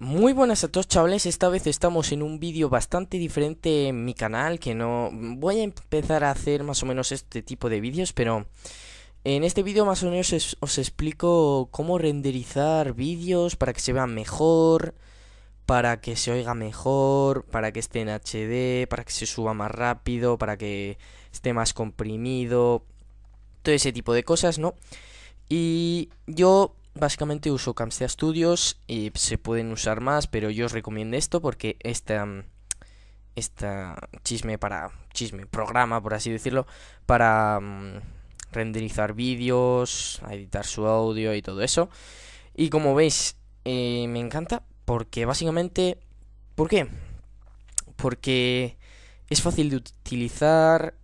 Muy buenas a todos chavales, esta vez estamos en un vídeo bastante diferente en mi canal que no... Voy a empezar a hacer más o menos este tipo de vídeos, pero... En este vídeo más o menos os explico cómo renderizar vídeos para que se vean mejor, para que se oiga mejor, para que esté en HD, para que se suba más rápido, para que esté más comprimido, todo ese tipo de cosas, ¿no? Y yo Básicamente uso Camstea Studios y se pueden usar más, pero yo os recomiendo esto porque esta, mm, esta chisme para chisme programa por así decirlo para mm, renderizar vídeos, editar su audio y todo eso. Y como veis eh, me encanta porque básicamente ¿por qué? Porque es fácil de utilizar,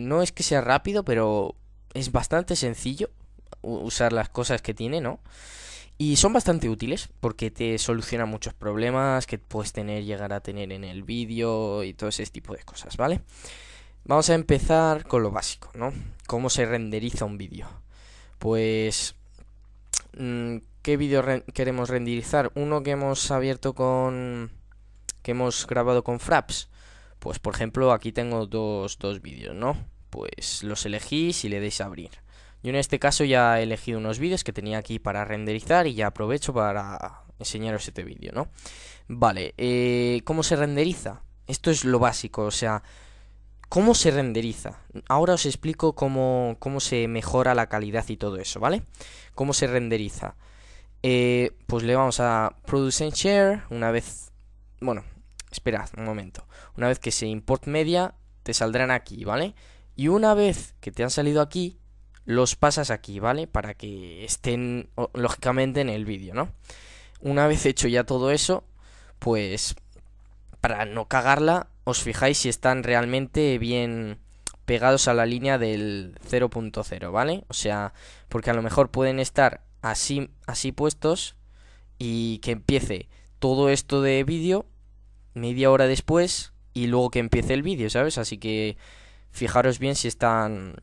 no es que sea rápido, pero es bastante sencillo usar las cosas que tiene, ¿no? Y son bastante útiles porque te solucionan muchos problemas que puedes tener, llegar a tener en el vídeo y todo ese tipo de cosas, ¿vale? Vamos a empezar con lo básico, ¿no? ¿Cómo se renderiza un vídeo? Pues... Mm, ¿Qué vídeo queremos renderizar? Uno que hemos abierto con... que hemos grabado con Fraps. Pues por ejemplo aquí tengo dos, vídeos, ¿no? Pues los elegís y le deis a abrir. Yo en este caso ya he elegido unos vídeos que tenía aquí para renderizar y ya aprovecho para enseñaros este vídeo, ¿no? Vale, eh, ¿cómo se renderiza? Esto es lo básico, o sea, ¿cómo se renderiza? Ahora os explico cómo, se mejora la calidad y todo eso, ¿vale? ¿Cómo se renderiza? Eh, pues le vamos a Produce and Share, una vez... Bueno, esperad un momento. Una vez que se import media, te saldrán aquí, ¿vale? Y una vez que te han salido aquí, los pasas aquí, ¿vale? Para que estén lógicamente en el vídeo, ¿no? Una vez hecho ya todo eso, pues para no cagarla, os fijáis si están realmente bien pegados a la línea del 0.0, ¿vale? O sea, porque a lo mejor pueden estar así, así puestos y que empiece todo esto de vídeo media hora después y luego que empiece el vídeo, ¿sabes? Así que fijaros bien si están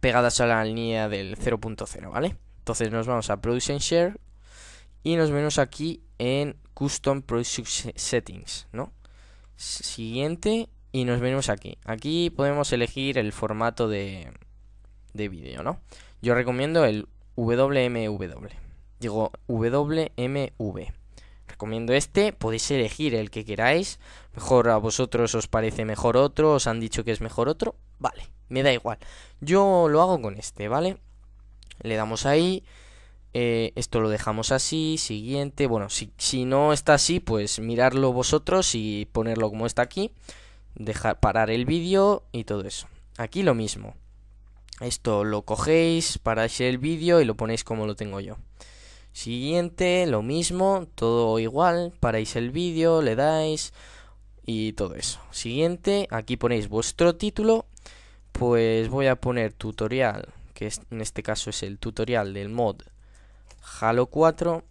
pegadas a la línea del 0.0, ¿vale? Entonces nos vamos a Production Share y nos vemos aquí en Custom Production Settings, ¿no? Siguiente y nos venimos aquí. Aquí podemos elegir el formato de, de vídeo, ¿no? Yo recomiendo el WMW. Digo, WMV recomiendo este, podéis elegir el que queráis, mejor a vosotros os parece mejor otro, os han dicho que es mejor otro, vale, me da igual, yo lo hago con este, ¿vale? Le damos ahí, eh, esto lo dejamos así, siguiente, bueno, si, si, no está así, pues mirarlo vosotros y ponerlo como está aquí, dejar parar el vídeo y todo eso. Aquí lo mismo. Esto lo cogéis, paráis el vídeo y lo ponéis como lo tengo yo. Siguiente, lo mismo, todo igual, paráis el vídeo, le dais y todo eso. Siguiente, aquí ponéis vuestro título, pues voy a poner tutorial, que es, en este caso es el tutorial del mod Halo 4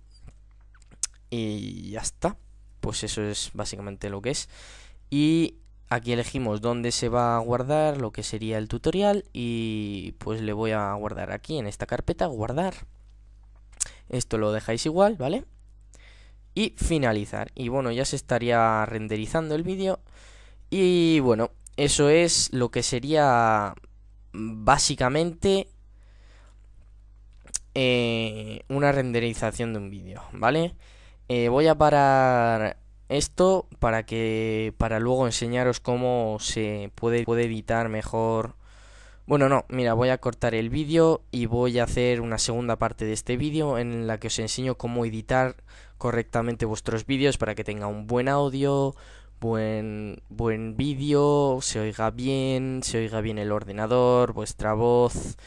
y ya está. Pues eso es básicamente lo que es. Y aquí elegimos dónde se va a guardar lo que sería el tutorial y pues le voy a guardar aquí en esta carpeta, guardar. Esto lo dejáis igual, ¿vale? Y finalizar. Y bueno, ya se estaría renderizando el vídeo. Y bueno, eso es lo que sería mm, básicamente eh, una renderización de un vídeo, ¿vale? Eh, voy a parar esto para que para luego enseñaros cómo se puede, puede editar mejor bueno, no, mira, voy a cortar el vídeo y voy a hacer una segunda parte de este vídeo en la que os enseño cómo editar correctamente vuestros vídeos para que tenga un buen audio, buen, buen vídeo, se oiga bien, se oiga bien el ordenador, vuestra voz,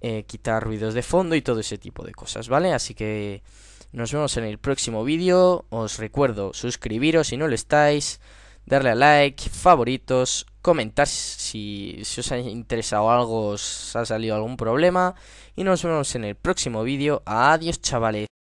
eh, quitar ruidos de fondo y todo ese tipo de cosas, ¿vale? Así que nos vemos en el próximo vídeo, os recuerdo suscribiros si no lo estáis, darle a like, favoritos, comentar si, si os ha interesado algo, os ha salido algún problema. Y nos vemos en el próximo vídeo. Adiós, chavales.